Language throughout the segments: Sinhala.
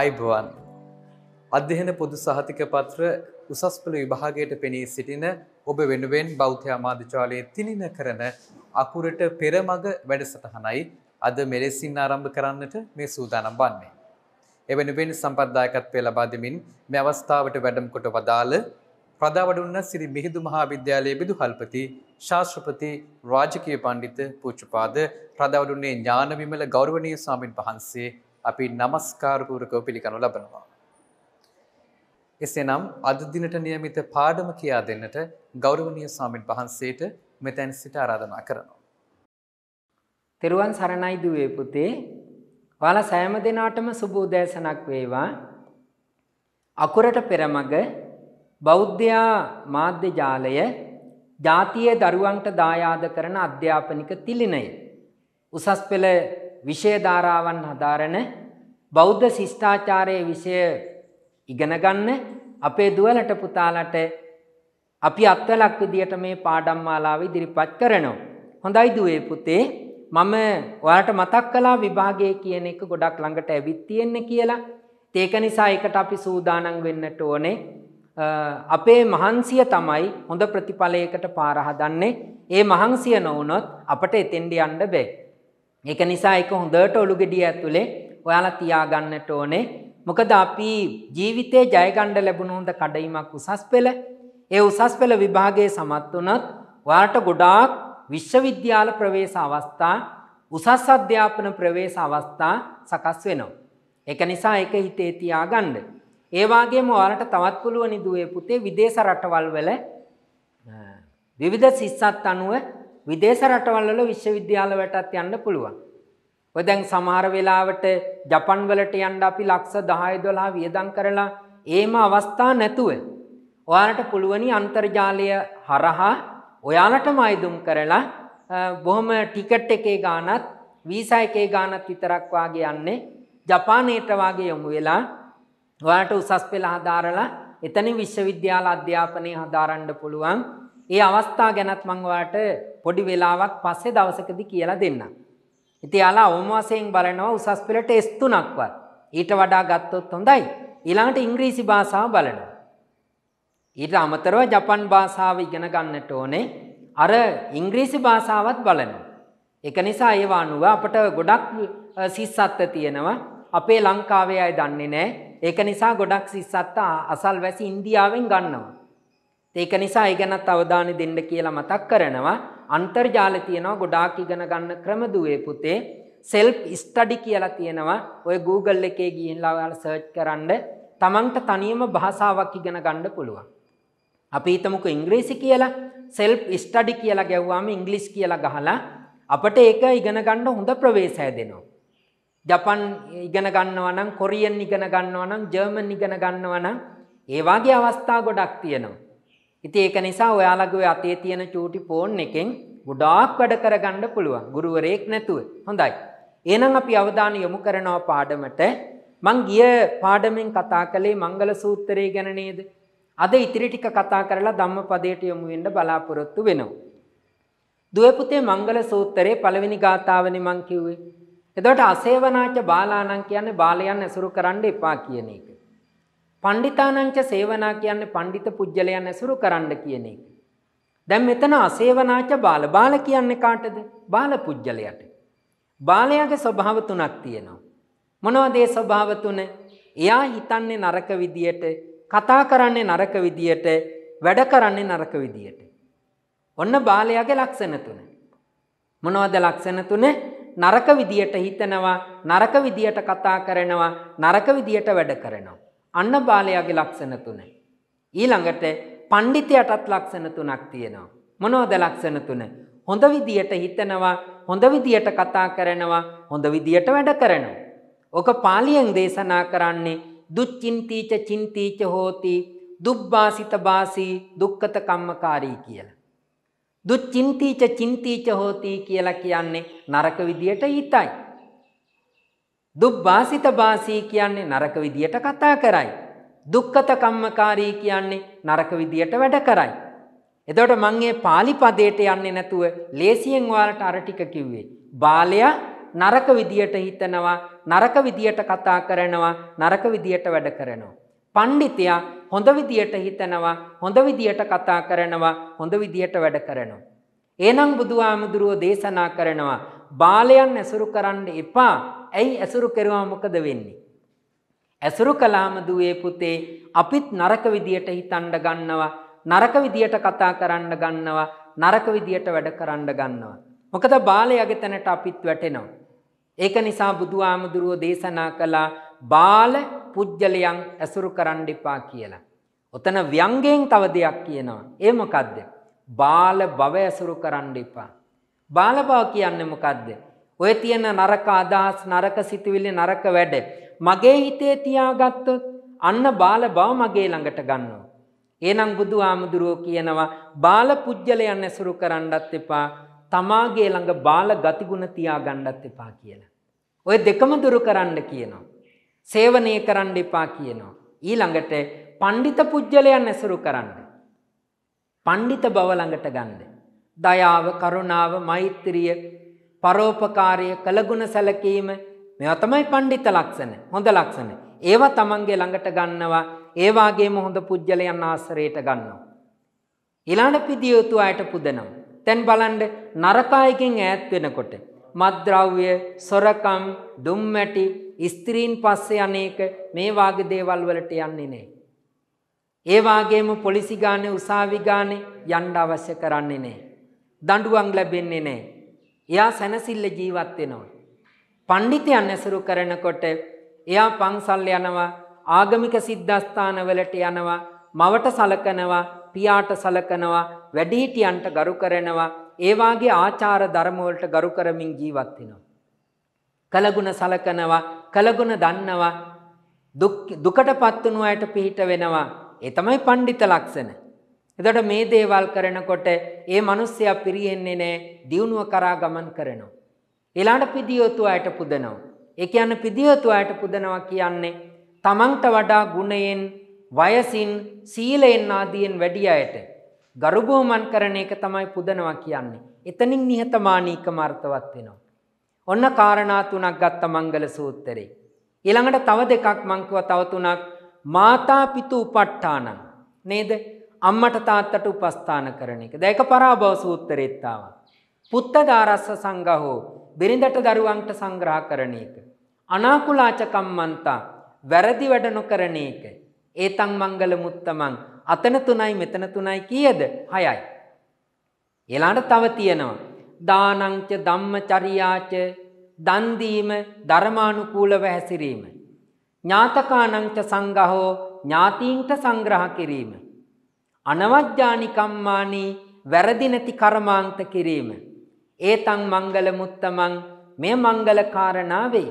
අයිබවන් අධ්‍යන පොදු සහතික පත්‍ර උසස් පළ විභාගයට පෙනී සිටින ඔබ වෙනුවෙන් බෞද්ධ අමාධචාලය තිලින කරන අකුරට පෙරමග වැඩසටහනයි අද මෙලෙසින් ආරම්භ කරන්නට මේ සූදානම් වන්නේ. එවැනිවෙන් සම්පද්දායකත්වය ලබාදමින් මෙ අවස්ථාවට වැඩම් කොට වදාළ ප්‍රදාවඩුන්න සිරි මිහිදු මහා විද්‍යාලයේ බිදු හල්පති ශාස්ත්‍රපති රාජකය පණ්ඩිත පූච්චපාද ප්‍රදවඩුන්නේ ඥානවිමල ගෞරවනය සාමීන් වහන්සේ අපි নমස්කාරපූර්වකව පිළිගනු ලබනවා. එසේනම් අද දිනට નિયમિત පාඩම කියා දෙන්නට ගෞරවනීය ස්වාමින් වහන්සේට මෙතෙන් සිට ආරාධනා කරනවා. තෙරුවන් සරණයි දුවේ පුතේ. ඔයාලා සෑම දිනාටම සුබ උදෑසනක් වේවා. අකුරට පෙරමග බෞද්ධයා මාධ්‍ය ජාලය ජාතිය දරුවන්ට දායාද කරන අධ්‍යාපනික තිලිනය. උසස් පෙළ විෂයධාරාවන් හදාරන බෞද්ධ ශිෂ්ඨාචාරය විෂය ඉගෙනගන්න අපේ දුවලට පුතාලට අපි අත්වලක් විදියට මේ පාඩම් මාලාව ඉදිරිපත් කරනවා. හොඳයි දුවේ පුතේ මම ඔයාලට මතක් කළා විභාගය කියන එක ගොඩක් ළඟට ඇවිත් තියෙන්නේ කියලා. ඒක නිසා ඒකට අපි සූදානම් වෙන්නට ඕනේ. අපේ මහන්සිය තමයි හොඳ ප්‍රතිඵලයකට පාර හදන්නේ. ඒ මහන්සිය නොවුනොත් අපට එතෙන්ට යන්න බෑ. ඒක නිසා ඒක හොඳට ඔලු ගෙඩිය ඇතුලේ ඔයාලා තියාගන්නට ඕනේ. මොකද අපි ජීවිතේ ජය ගන්න ලැබුණ හොඳ කඩයිමක් උසස් පෙළ. ඒ උසස් පෙළ විභාගයේ සමත් වුණත් ඔයාලට ගොඩාක් විශ්වවිද්‍යාල ප්‍රවේශ අවස්ථා, උසස් අධ්‍යාපන ප්‍රවේශ අවස්ථා සකස් වෙනවා. ඒක නිසා ඒක හිතේ තියාගන්න. ඒ වගේම ඔයාලට තවත් පුළුවන් ඉදුවේ පුතේ විදේශ රටවල් වල විවිධ සිස්සත් අනුව විදේශ රටවල්වල විශ්වවිද්‍යාල වලටත් යන්න පුළුවන්. ඔය දැන් සමහර වෙලාවට ජපන් වලට යන්න අපි ලක්ෂ 10 12 වියදම් කරලා ඒම අවස්ථා නැතුව ඔයාලට පුළුවනි අන්තර්ජාලය හරහා ඔයාලටම අයදුම් කරලා බොහොම ටිකට් එකේ ගානත් වීසා එකේ ගානත් විතරක් වාගේ යන්නේ ජපානයට වාගේ යොමු වෙලා ඔයාලට උසස් පෙළ හදාරලා එතනින් විශ්වවිද්‍යාල අධ්‍යාපනය හදාරන්න පුළුවන්. ඒ අවස්ථා ගැනත් මම ඔයාලට පොඩි වෙලාවක් පස්සේ දවසකදී කියලා දෙන්න. ඉතින් යාලා අවම වශයෙන් බලනවා උසස් පෙළ ටෙස්ට් තුනක්වත්. ඊට වඩා ගත්තොත් හොඳයි. ඊළඟට ඉංග්‍රීසි භාෂාව බලනවා. ඊට අමතරව ජපන් භාෂාව ඉගෙන ගන්නට ඕනේ. අර ඉංග්‍රීසි භාෂාවත් බලනවා. ඒක නිසා ඒවා අනුව අපට ගොඩක් සිස්සත්ත තියෙනවා. අපේ ලංකාවේ අය දන්නේ නැහැ. ඒක නිසා ගොඩක් සිස්සත්ත අසල්වැසි ඉන්දියාවෙන් ගන්නවා. ඒක නිසා ඒ ගැනත් අවධානය දෙන්න කියලා මතක් කරනවා. අන්තර්ජාලය තියෙනවා ගොඩාක් ඉගෙන ගන්න ක්‍රම දුවේ පුතේ. self study කියලා තියෙනවා. ඔය Google එකේ ගිහින්ලා ඔයාලා search කරන්න තමන්ට තනියම භාෂාවක් ඉගෙන ගන්න පුළුවන්. අපි හිතමුකෝ ඉංග්‍රීසි කියලා self study කියලා ගැව්වාම ඉංග්‍රීසි කියලා ගහලා අපට ඒක ඉගෙන ගන්න හොඳ ප්‍රවේශය දෙනවා. ජපන් ඉගෙන ගන්නවා නම් කොරියන් ඉගෙන ගන්නවා නම් ජර්මන් ඉගෙන ගන්නවා නම් ඒ වගේ අවස්ථා ගොඩක් තියෙනවා. ඉතින් ඒක නිසා ඔයාලගේ අතේ තියෙන චූටි ෆෝන් එකෙන් ගොඩාක් වැඩ කරගන්න පුළුවන් ගුරුවරයෙක් නැතුව. හොඳයි. එහෙනම් අපි අවධානය යොමු කරනවා පාඩමට. මං ගිය පාඩමෙන් කතා කළේ මංගල සූත්‍රය ගැන නේද? අද ඉතිරි ටික කතා කරලා ධම්මපදයට යොමු වෙන්න බලාපොරොත්තු වෙනවා. දුවපුතේ මංගල සූත්‍රයේ පළවෙනි ගාථාවනේ මං කිව්වේ. එතකොට අසේවනාච බාලාණන් කියන්නේ බාලයන් ඇසුරු කරන්න එපා කියන එක. පණ්ඩිතානංච සේවනා කියන්නේ පණ්ඩිත පුද්ගලයන් ඇසුරු කරන්න කියන එක. දැන් මෙතන අසේවනාච බාල බාල කියන්නේ කාටද? බාල පුද්ගලයාට. බාලයාගේ ස්වභාව තුනක් තියෙනවා. මොනවද ඒ ස්වභාව තුන? එයා හිතන්නේ නරක විදියට, කතා කරන්නේ නරක විදියට, වැඩ කරන්නේ නරක විදියට. ඔන්න බාලයාගේ ලක්ෂණ තුන. මොනවද ලක්ෂණ තුන? නරක විදියට හිතනවා, නරක විදියට කතා කරනවා, නරක විදියට වැඩ කරනවා. අන්න බාලයාගේ ලක්ෂණ තුන. ඊළඟට පණ්ඩිතයටත් ලක්ෂණ තුනක් තියෙනවා. මොනෝද ලක්ෂණ තුන. හොඳ විදියට හිතනවා හොඳ විදියට කතා කරනවා හොඳ විදියට වැඩ කරනවා. ඕක පාලියෙන් දේශනා කරන්නේ දුච්චින්තීච චින්තීච හෝති දුබ්බාසිත බාසී දුක්කත කම්මකාරී කියලා. දුච්චින්තීච චින්තීච හෝති කියලා කියන්නේ නරක විදියට හිතයි. දුබ්බාසිත බාසී කියන්නේ නරක විදියට කතා කරයි. දුක්කත කම්මකාරී කියන්නේ නරක විදියට වැඩ කරයි. එතකොට මං මේ pāli පදයට යන්නේ නැතුව ලේසියෙන් ඔයාලට අර ටික කිව්වේ. බාලයා නරක විදියට හිතනවා, නරක විදියට කතා කරනවා, නරක විදියට වැඩ කරනවා. පණ්ඩිතයා හොඳ විදියට හිතනවා, හොඳ විදියට කතා කරනවා, හොඳ විදියට වැඩ කරනවා. එහෙනම් බුදුහාමුදුරුවෝ දේශනා කරනවා බාලයන් ඇසුරු කරන්න එපා ඇයි ඇසුරු කරුවා මොකද වෙන්නේ? ඇසුරු කළාම දුවේ පුතේ අපිත් නරක විදියට හිතන්න ගන්නවා නරක විදියට කතා කරන්න ගන්නවා නරක විදියට වැඩ කරන්න ගන්නවා. මොකද බාලයාගේ තැනට අපිත් වැටෙනවා. ඒක නිසා බුදුආමදුරුව දේශනා කළා බාල පුජ්‍යලයන් ඇසුරු කරන්න එපා කියලා. ඔතන ව්‍යංගයෙන් තව දෙයක් කියනවා. ඒ මොකද්ද? බාල භව ඇසුරු කරන්න එපා. බාල භව කියන්නේ මොකද්ද? ඔය තියෙන නරක අදහස් නරක සිතුවිල්ලි නරක වැඩ. මගේ හිතේ තියාගත්තොත් අන්න බාල බව මගේ ළඟට ගන්නවා. ඒනම් බුදු ආමුදුරුවෝ කියනවා බාල පුද්ගලයන් ඇසුරු කරන්නත් එපා තමාගේ ළඟ බාල ගතිගුණ තියා ගණ්ඩත් එපා කියලා. ඔය දෙකම දුරු කරන්න කියනවා. සේවනය කරන්න එපා කියනවා. ඊළඟට පණ්ඩිත පුද්ගලයන් ඇසුරු කරන්න. පණ්ඩිත බව ළඟට ගන්න. දයාව, කරුණාව, මෛත්‍රිය පරෝපකාරය කළගුණ සැලකීම මෙවා තමයි පණ්ඩිත ලක්ෂණ හොඳ ලක්ෂණ. ඒවා තමන්ගේ ළඟට ගන්නවා ඒවාගේම හොඳ පුද්ගලයන් ආසරයට ගන්නවා. ඉලාට පිදියයුතු අයට පුදනම්. තැන් බලන්ඩ නරකායකින් ඈත් වෙනකොට. මද්‍රව්‍ය සොරකම් දුම්මැටි ස්ත්‍රීන් පස්සේ අනේක මේවාගේ දේවල් වලට යන්නේ නෑ. ඒවාගේම පොලිසිගානය උසාවිගානය යන්ඩ අවශ්‍ය කරන්නේ නෑ. දඩුවන් ලැබෙන්නේ නෑ. එයා සැනසිල්ල ජීවත් වෙනවා. පණ්ඩිතයන් ඇසුරු කරනකොට එයා පන්සල් යනවා ආගමික සිද්ධස්ථානවලට යනවා මවට සලකනවා පියාට සලකනවා වැඩිහිටියන්ට ගරු කරනවා ඒ වාගේ ආචාර ධර්ම වලට ගරු කරමින් ජීවත් වෙනවා. කලගුණ සලකනවා කලගුණ දන්නවා දුකටපත් වුණු අයට පිහිට වෙනවා. ඒ තමයි පඬිත ලක්ෂණ. එතට මේ දේවල් කරනකොට ඒ මනුස්්‍යය පිරියෙන්නේ නෑ දියුණුව කරා ගමන් කරනවා. එලාට පිදියොතු අයට පුදනවා. එක යන්න පිදියොතු අයට පුදනවා කියන්නේ තමන්ට වඩා ගුණයෙන් වයසින් සීලයෙන් ආදියෙන් වැඩිය අයට. ගරුබෝමන් කරන එක තමයි පුදනවා කියන්නේ. එතනින් නිහතමානීක මර්ථවත් වෙනවා. ඔන්න කාරණා තුනක් ගත්ත මංගල සූත්තරේ. ඊළඟට තව දෙකක් මංකුව තව තුනක් මාතා පිතු උපට්ඨානං නේද? අම්මට තාත්තට උපස්ථාන කරන එක. දැක පරාභව සූත්‍රෙත්තාව. පුත්ත දාරස්ස සංගහෝ බිරිඳට දරුවන්ට සංග්‍රහ කරන එක. අනාකුලාචකම්මන්තා වැරදි වැඩ නොකරන එක. ඒතං මංගල මුත්තමං අතන තුනයි මෙතන තුනයි කියද හයයි. එලාට තව තියෙනවා. දානංච ධම්ම චරියාච දන්දීම ධර්මානුකූලව හැසිරීම. ඥාතකානංච සංගහෝ ඥාතීන්ට සංග්‍රහ කිරීම. අනවජ්ජානිකම්මානී වැරදි නැති කර්මාන්ත කිරීම. ඒතං මංගල මුත්තමං මේ මංගල කාරණාවේ.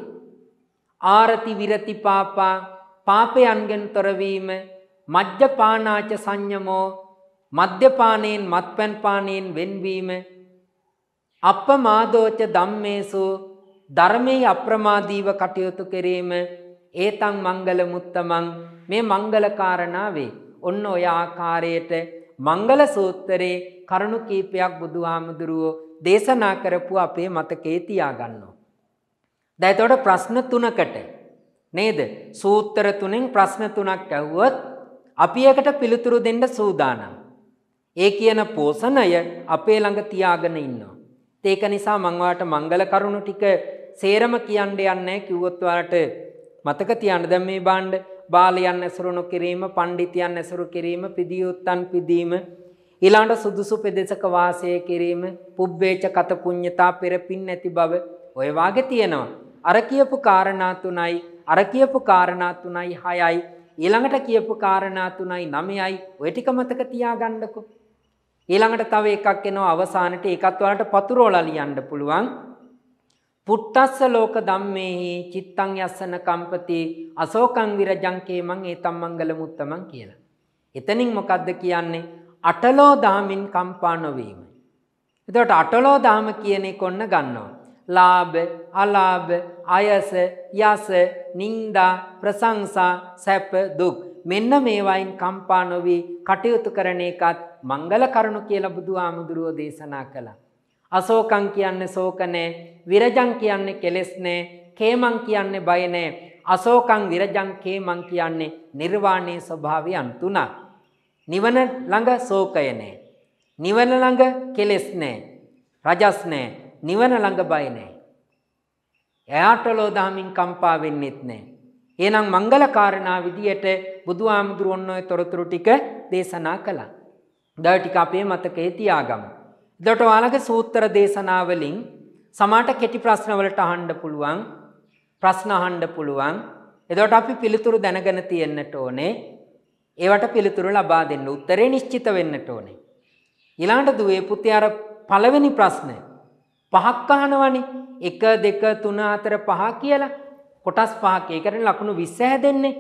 ආරති විරති පාපා පාපයන්ගෙන් තොරවීම මජ්ජපානාච සංයමෝ මධ්‍යපානයෙන් මත්පැන්පානයෙන් වෙන්වීම අපමාදෝච ධම්මේසු ධර්මයේ අප්‍රමාදීව කටයුතු කිරීම ඒතං මංගල මුත්තමං මේ මංගල කාරණාවේ ඔන්න ඔය ආකාරයට මංගල සූත්‍රයේ කරුණු කීපයක් බුදුහාමුදුරුවෝ දේශනා කරපු අපේ මතකේ තියාගන්නවා. දැන් එතකොට ප්‍රශ්න තුනකට නේද? සූත්‍ර තුනෙන් ප්‍රශ්න තුනක් ඇහුවොත් අපි එකට පිළිතුරු දෙන්න සූදානම්. ඒ කියන පෝෂණය අපේ ළඟ තියාගෙන ඉන්නවා. ඒක නිසා මම වාට මංගල කරුණු ටික සේරම කියන්න යන්නේ කිව්වොත් වාට මතක තියාන්න දැන් මේ බාණ්ඩ බාලයන් ඇසුරු නොකිරීම, පඬිතියන් ඇසුරු කිරීම, පිදියුත්තන් පිදීම, ඊළඟට සුදුසු පෙදෙසක වාසය කිරීම, පුබ්බේච කත පුඤ්ඤතා පෙරපින් නැති බව ඔය වාගේ තියෙනවා. අර කියපු කාරණා තුනයි, අර කියපු කාරණා තුනයි 6යි, ඊළඟට කියපු කාරණා තුනයි 9යි. ඔය ටික මතක තියාගන්නකෝ. ඊළඟට තව එකක් එනවා අවසානට ඒකත් වලට පතුරවලා ලියන්න පුළුවන්. පුට්ටස්ස ලෝක ධම්මේහි චිත්තං යස්සන කම්පති අශෝකං විරජංකේ මං ඒතම් මංගල මුත්තමන් කියලා. එතනින් මොකද්ද කියන්නේ? අටලෝ දාමින් කම්පා නොවීම. එතකොට අටලෝ දාම කියන්නේ කොන්න ගන්නවා. ලාභ, අලාභ, අයස, යස, නිന്ദා, ප්‍රශංසා, සැප, දුක් මෙන්න මේවායින් කම්පා නොවි කටයුතු කරන එකත් මංගල කරුණු කියලා බුදුහාමුදුරුවෝ දේශනා කළා. අසෝකං කියන්නේ ශෝක නෑ, විරජං කියන්නේ කෙලෙස් නෑ, කේමං කියන්නේ බය නෑ. අසෝකං විරජං කේමං කියන්නේ නිර්වාණයේ ස්වභාවයන් තුනක්. නිවන ළඟ ශෝකය නෑ. නිවන ළඟ කෙලෙස් නෑ. රජස් නෑ. නිවන ළඟ බය නෑ. එයාටලෝ දහමින් කම්පා වෙන්නෙත් නෑ. එහෙනම් මංගල කාරණා විදියට බුදුහාමුදුරුවෝ ඔන්න ඔය තොරතුරු ටික දේශනා කළා. දව ටික අපේ මතකයේ තියාගමු. එදට ඔයාලගේ සූත්‍ර දේශනාවලින් සමාට කෙටි ප්‍රශ්නවලට අහන්ඩ පුළුවන් ප්‍රශ්න අහන්ඩ පුළුවන් එදොට අපි පිළිතුරු දැනගෙන තියෙන්න්නට ඕනේ ඒවට පිළිතුරු ලබා දෙන්න උත්තරේ නිශ්චිත වෙන්නට ඕනේ. ඉලාට දුවේ පුතියාර පලවෙනි ප්‍රශ්නය පහක් අහනවනි එක දෙක තුන අතර පහ කියලා කොටස් පහකේ කරන ලකුණු විස්සහ දෙන්නේ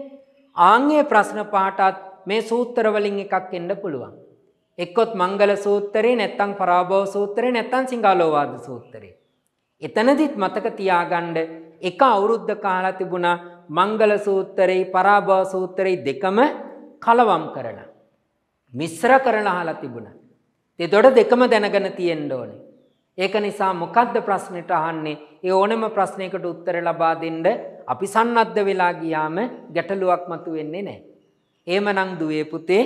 ආංගේ ප්‍රශ්න පහටත් මේ සූත්තරවලින් එකක් එන්න පුළුවන්. එක්කොත් මංගල සූත්‍රයේ නැත්තං පරාභව සූත්‍රයේ නැත්තං සිංහලෝවාද සූත්‍රයේ. එතනදිත් මතක තියාගණ්ඩ එක අවුරුද්ධ කාලා තිබුණා මංගල සූත්‍රයේ පරාභව සූත්‍රයේ දෙකම කලවම් කරන. මිශ්‍ර කරන හලා තිබුණ. තෙ දොඩ දෙකම දැනගෙන තියෙන්ඩ ඕනි. ඒක නිසා මොකද්ද ප්‍රශ්නයට අහන්නේ ඒ ඕනම ප්‍රශ්නයකට උත්තර ලබා දෙන්න අපි සන්නද්ධ වෙලා ගියාම ගැටලුවක් මතු වෙන්නේ නෑ. ඒමනං දුවේ පුතේ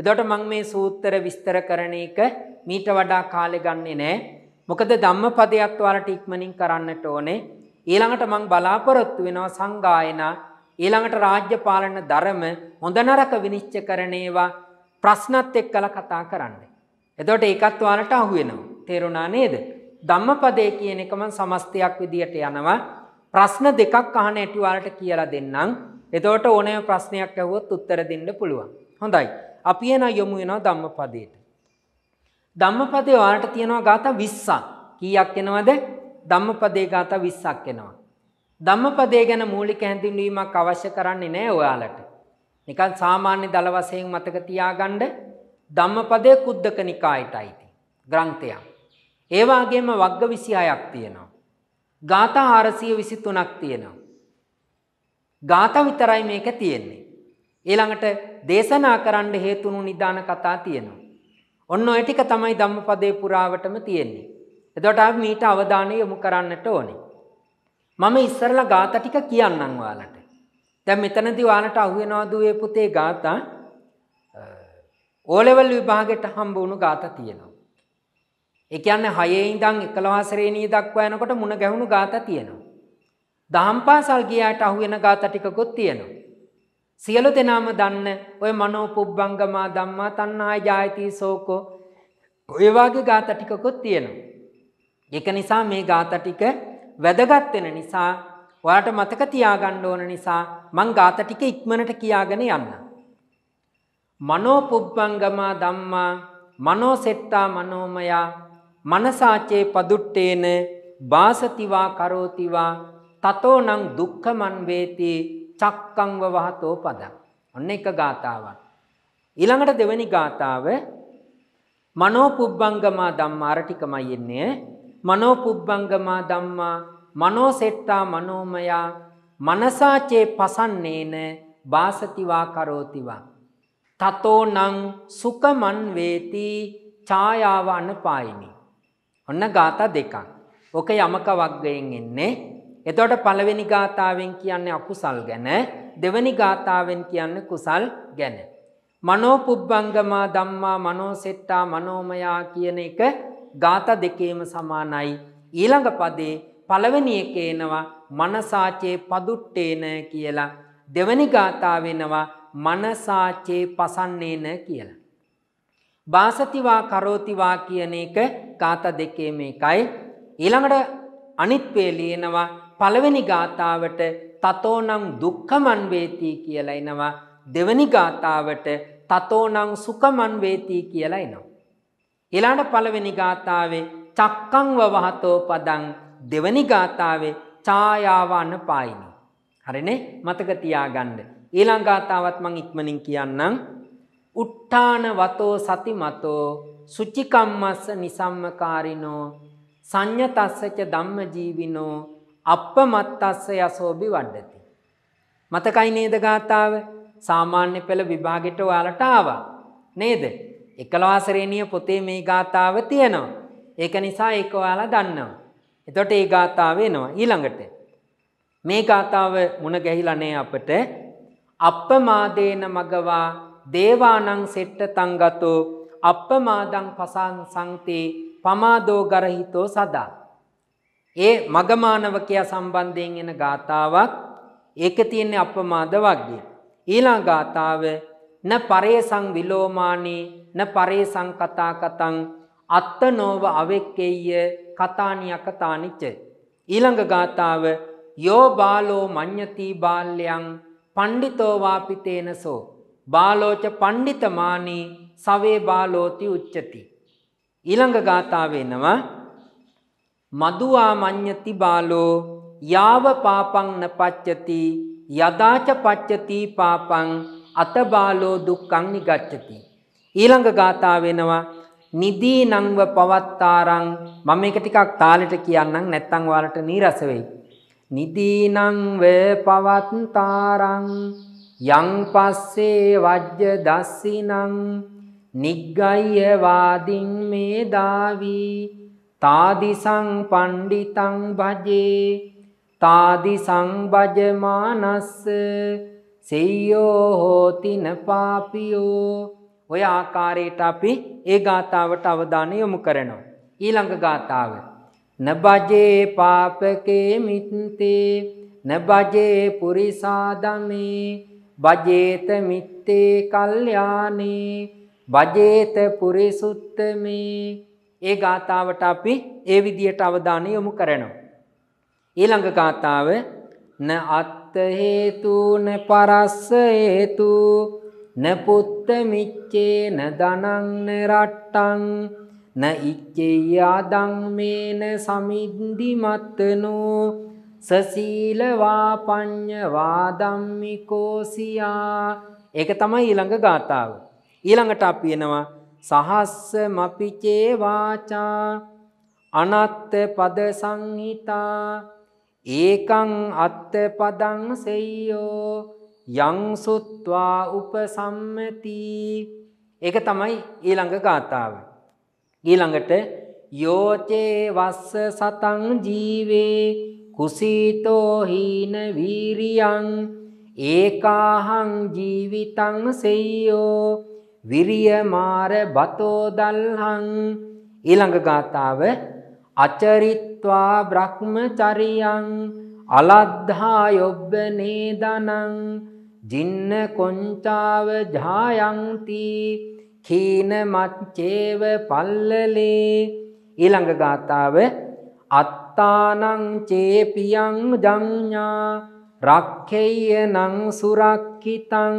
එදොට මං මේ සූත්තර විස්තර කරන එක මීට වඩා කාලෙ ගන්නේ නෑ. මොකද ධම්ම පදයක් වලට ඉක්මනින් කරන්නට ඕනේ. ඊළඟට මං බලාපොරොත්තු වෙනවා සංගායනා ඊළඟට රාජ්‍ය පාලන ධර්ම හොඳ නරක විනිශ්චය කරණේවා ප්‍රශ්නත් එක්කලා කතා කරන්න. එතකොට ඒකත් ඔයාලට අහු වෙනවා. තේරුණා නේද? ධම්මපදයේ කියන එකම සමස්තයක් විදියට යනවා. ප්‍රශ්න දෙකක් අහන ඇටි ඔයාලට කියලා දෙන්නම්. එතකොට ඕනෑම ප්‍රශ්නයක් ඇහුවොත් උත්තර දෙන්න පුළුවන්. හොඳයි. අපි එන යොමු වෙනවා ධම්මපදයට. ධම්මපදේ ඔයාලට තියෙනවා ગાථා 20ක්. කීයක් එනවද? ධම්මපදේ ગાථා 20ක් එනවා. ධම්මපදේ ගැන මූලික හැඳින්වීමක් අවශ්‍ය කරන්නේ නැහැ ඔයාලට. නිකන් සාමාන්‍ය දල වශයෙන් මතක තියාගන්න ධම්මපදේ කුද්දක නිකායටයි තියෙන්නේ. ග්‍රන්ථයක්. ඒ වගේම වග්ග 26ක් තියෙනවා. ગાථා 423ක් තියෙනවා. ගාථා විතරයි මේක තියෙන්නේ. ඊළඟට දේශනා කරන්න හේතුණු නිදාන කතා තියෙනවා. ඔන්න ඔය ටික තමයි ධම්මපදේ පුරාවටම තියෙන්නේ. එතකොට අපි මීට අවධානය යොමු කරන්නට ඕනේ. මම ඉස්සරලා ગાත ටික කියන්නම් ඔයාලට. දැන් මෙතනදී ඔයාලට අහු වෙනවා දුවේ පුතේ ગાතා ඕලෙවල් විභාගෙට හම්බ වුණු ગાතා තියෙනවා. ඒ කියන්නේ 6 ඉඳන් 11 ශ්‍රේණිය දක්වා යනකොට මුණ ගැහුණු ગાතා තියෙනවා. දහම් පාසල් ගියාට අහු වෙන ગાතා ටිකකුත් තියෙනවා. සියලු දෙනාම දන්න ඔය මනෝ පුබ්බංගමා දම්මා තන්නා ජායති සෝකෝ ඔයවාගේ ගාත ටිකකුත් තියෙනවා. එක නිසා මේ ගාත ටික වැදගත්වෙන නිසා ඔයාට මතක තියාගණ්ඩ ඕන නිසා මං ගාත ටික ඉක්මනට කියාගෙන යන්න. මනෝ පුබ්බංගමා දම්මා මනෝ සෙට්ටා මනෝමයා මනසාචේ පදුට්ටේන බාසතිවා කරෝතිවා තතෝනං දුක්කමන් වේති චක්කං වවහතෝ පදං. ඔන්න එක ගාතාවක්. ඊළඟට දෙවෙනි ගාතාව මනෝ පුබ්බංගමා ධම්මා අර ටිකමයි එන්නේ. මනෝ පුබ්බංගමා ධම්මා මනෝ සෙට්ටා මනෝමයා මනසාචේ පසන්නේන බාසතිවා කරෝතිවා. තතෝ නං සුකමන් වේති ඡායාව අනපායිනි. ඔන්න ગાතා දෙකක්. ඔක යමක වග්ගයෙන් එන්නේ එතොට පළවෙනි ගාථාවෙන් කියන්නේ අකුසල් ගැන දෙවනි ගාථාවෙන් කියන්න කුසල් ගැන. මනෝපුබ්බංගමා දම්මා මනෝසෙට්ටා මනෝමයා කියන එක ගාත දෙකේම සමානයි. ඊළඟ පදේ පළවෙනි එකේනවා මනසාචේ පදුට්ටේන කියලා. දෙවනි ගාථාවෙනවා මනසාචේ පසන්නේන කියලා. බාසතිවා කරෝතිවා කියන එක ගාත දෙකේම එකයි. ඊළඟට අනිත්වේ ලියනවා පළවෙනි ගාථාවට තතෝනම් දුක්කමන් වේති කියලා එනවා දෙවනි ගාථාවට තතෝනම් සුකමන් වේති කියලා එනවා. ඊළඟ පළවෙනි ගාථාවේ චක්කංව වහතෝ පදං දෙවනි ගාථාවේ ඡායාවන පායිනි. හරිනේ මතක තියාගන්න. ඊළඟ ගාථාවත් මම ඉක්මනින් කියන්නම්. උට්ටාන වතෝ සති මතෝ සුචිකම්මස්ස නිසම්මකාරිනෝ සං්ඥතස්සච ධම්ම ජීවිනෝ අප මත් අස්ස යසෝබි වඩ්ඩති. මතකයි නේද ගාථාව සාමාන්‍ය පෙළ විභාගෙට ඔයාලට ආවා. නේද. එකලවාසරේණිය පොතේ මේ ගාථාව තියෙනවා. ඒක නිසා ඒක ඔයාලා දන්නවා. එතොට ඒ ගාථාව වෙනවා ඊළඟට. මේ ගාථාව මුණ ගැහිලනේ අපට අප මාදේන මගවා දේවානං සෙට්ට තංගතෝ අප මාදං පසන් සංතේ පමාදෝ ගරහිතෝ සදා. ඒ මගමානවකයා සම්බන්ධයෙන් එන ගාථාවක් ඒක තියෙන්නේ අපමාද වග්ගය. ඊළඟ ගාථාව න පරේසං විලෝමානී න පරේසං කතා කතං අත්ත නෝව අවෙක්කෙය්‍ය කතානියක තානිච්ච. ඊළඟ ගාථාව යෝ බාලෝ මඤ්ඤති බාල්‍යං පණ්ඩිතෝ වාපිතේනසෝ බාලෝච පණ්ඩිතමානී සවේ බාලෝති උච්චති. ඊළඟ ගාථාව වෙනවා මදුවා මඤ්ඤති බාලෝ යාව පාපං නපච්චති යදාච පච්චති පාපං අතබාලෝ දුක්ඛං නිගච්ඡති ඊළඟ ගාථා වෙනවා නිදී නංව පවත්තාරං මම මේක ටිකක් තාලෙට කියන්නම් නැත්තම් ඔයාලට නීරස වෙයි නිදී නංව පවත්තාරං යං පස්සේ වජ්ජ දස්සිනං නිග්ගය්‍ය වාදින් මේ දාවී තාදිසං පණ්ඩිතං භජේ තාදිසං භජමානස්ස සෙය්‍යෝ හෝතින පාපියෝ ඔය ආකාරයට අපි ඒ ගාථාවට අවධානය යොමු කරනවා. ඊළඟ ගාථාව. නබජේ පාපකේ මිත්තේ නබජේ පුරිසාදමේ බජේත මිත්තේ කල්යානේ බජේත පුරිසුත්තමේ ඒ ගාථාවට අපි ඒ විදියට අවධානය යොමු කරනවා. ඊළඟ ගාථාව න අත්ත හේතු න පරස්ස හේතු න පුත්ත මිච්ඡේ න ධනං න රට්ටං න ඉච්ඡේ ආදං මේන සමිද්දි මත්තනෝ සසීලවා පඤ්ඤ වාදම්මිකෝසියා ඒක තමයි ඊළඟ ගාථාව. ඊළඟට අපි එනවා සහස්ස මපිචේ වාචා අනත්ත පද සංහිතා ඒකං අත්ත පදං සෙයෝ යංසුත්වා උපසම්මති ඒක තමයි ඊළඟ ගාථාව. ඊළඟට යෝචේ වස්ස සතං ජීවේ කුසීතෝ හීන වීරියං ඒකාහං ජීවිතං සෙය්‍යෝ විරියමාර බතෝදල්හං ඊළඟ ගාථාව අචරිත්වා බ්‍රහ්මචරියං අලද්ධා යොබ්බ නේදනං ජින්න කොංචාව ජායන්ති කීන මච්චේව පල්ලලේ ඊළඟ ගාථාව අත්තානං චේපියං ජඤ්ඤා රක්ඛේයනං සුරක්ඛිතං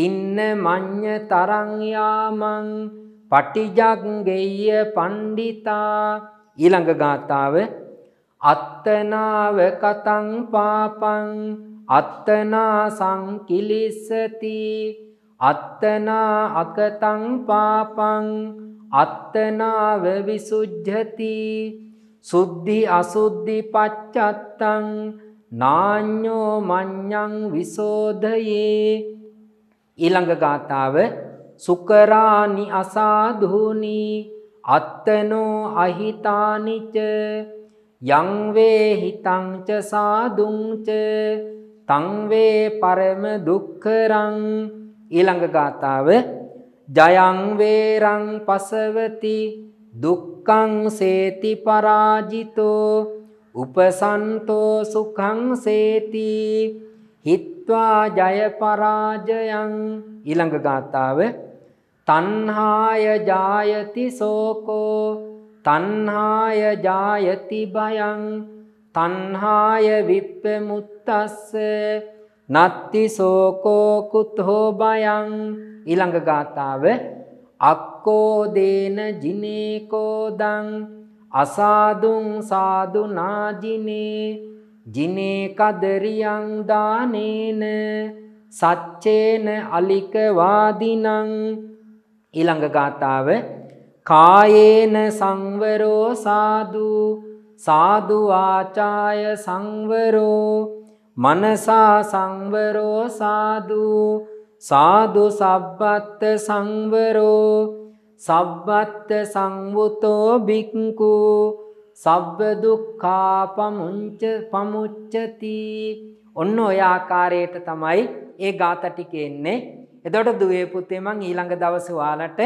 තින්න මඤ්ඤ තරංයාමං පටිජග්ගෙය්‍ය පණ්ඩිතා ඊළඟ ගාතාව අත්තනාව කතං පාපං අත්තනා සංකිලිස්සති අත්තනා අකතං පාපං අත්තනාව විසුද්ධති සුද්ධි අසුද්ධි පච්චත්තං නාඤ්ඤෝ මඤ්ඤං විසෝධයේ ඊළඟ ගාථාව සුකරානි අසාධූනි අත්තනෝ අහිතානිච යංවේ හිතංච සාදුංච තංවේ පරම දුක්කරං ඊළඟ ගාථාව ජයංවේරං පසවති දුක්කං සේති පරාජිතෝ උපසන්තෝ සුකං සේති හිත්වා ජය පරාජයන් ඊළඟ ගාතාව තණ්හාය ජායති සෝකෝ තණ්හාය ජායති භයං තණ්හාය විප්පමුත්තස්ස නත්ති සෝකෝ කුතෝ භයං ඊළඟ ගාතාව අක්කෝ දේන ජිනේකෝදං අසාදුං සාදු නාජිනේ ජිනේ කදරියං දානේන සච්චේන අලික වාදිනං ඊළඟ ගාතාව කායේන සංවරෝ සාදු සාදු වාචාය සංවරෝ මනසා සංවරෝ සාදු සාදු සබ්බත් සංවරෝ සබ්බත් සංවුතෝ භික්ඛු සබ්බ දුක්ඛා පමුංච පමුච්චති ඔන්න ඔය ආකාරයට තමයි ඒ ગાත ටික එන්නේ. එතකොට දුවේ පුතේ මං ඊළඟ දවසේ ඔයාලට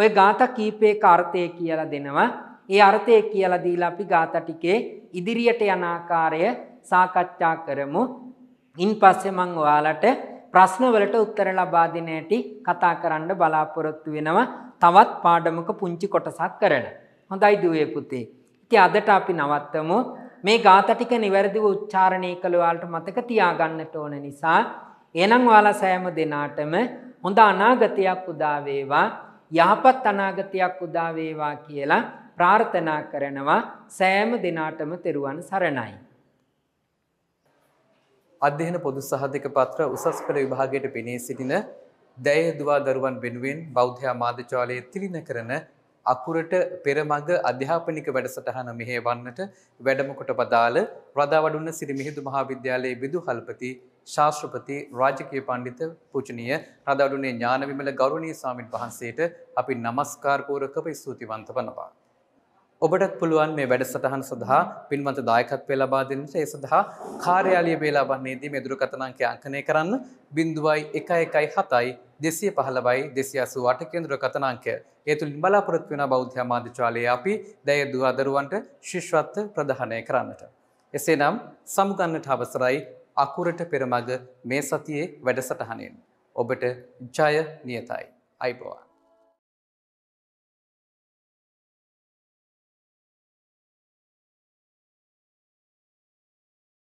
ওই ગાත කීපයක අර්ථය කියලා දෙනවා. ඒ අර්ථය කියලා දීලා අපි ગાත ටිකේ ඉදිරියට යන ආකාරය සාකච්ඡා කරමු. ඉන්පස්සේ මං ඔයාලට ප්‍රශ්නවලට උත්තර ලබා දෙන ඇටි කතා කරන්න බලාපොරොත්තු වෙනවා. තවත් පාඩමක පුංචි කොටසක් කරන. හොඳයි දුවේ පුතේ. ඉති අදට අපි නවත්තමු මේ ගාත ටික නිවැරදිව උච්චාරණය කළවාලට මතක තියාගන්නට ඕන නිසා එනම් වාලා සෑම දෙනාටම හොඳ අනාගතයක් උදාවේවා යහපත් අනාගතයක් උදාවේවා කියලා ප්‍රාර්ථනා කරනවා සෑම දෙනාටම තෙරුවන් සරණයි. අධ්‍යන පොදු සහධික පත්‍ර උසස් පෙළ විභාගයට පෙනී සිටින දැය දවා දරුවන් වෙනුවෙන් බෞද්ධයා මාධචාලය තිලින කරන අකුරට පෙරමග අධ්‍යාපනික වැඩසටහන මෙහේ වන්නට වැඩමකොට පදාළ රදාවඩුන්න සිරි මිහිදු මහාවිද්‍යාලයේ විදු හල්පති ශාස්ත්‍රපති රාජකය පණ්ඩිත පූචනීය රදාඩුනේ ඥානවිමල ගෞරණී සාමීන් වහන්සේට අපි නමස්කාර්පූරකව ස්තුතිවන්ත වනවා. ඔබටත් පුළුවන් මේ වැඩසටහන් සඳහා පින්වන්ත දායකත්වය ලබා දෙන්නට ඒ සඳහා කාර්යාලීය වේලාවන්නේදී මේ දුරකථනාංකය අංකනය කරන්න 0.117යි 215යි 288 කියන දුරකථනාංකය ඒතුළින් බලාපොරොත්තු වෙන බෞද්ධ මාධ්‍යචාලයේ අපි දැය දූ අදරුවන්ට ශිෂ්වත්ව ප්‍රදානය කරන්නට. එසේනම් සමුගන්නට අවසරයි අකුරට පෙරමග මේ සතියේ වැඩසටහනෙන්. ඔබට ජය නියතයි. අයිබවා.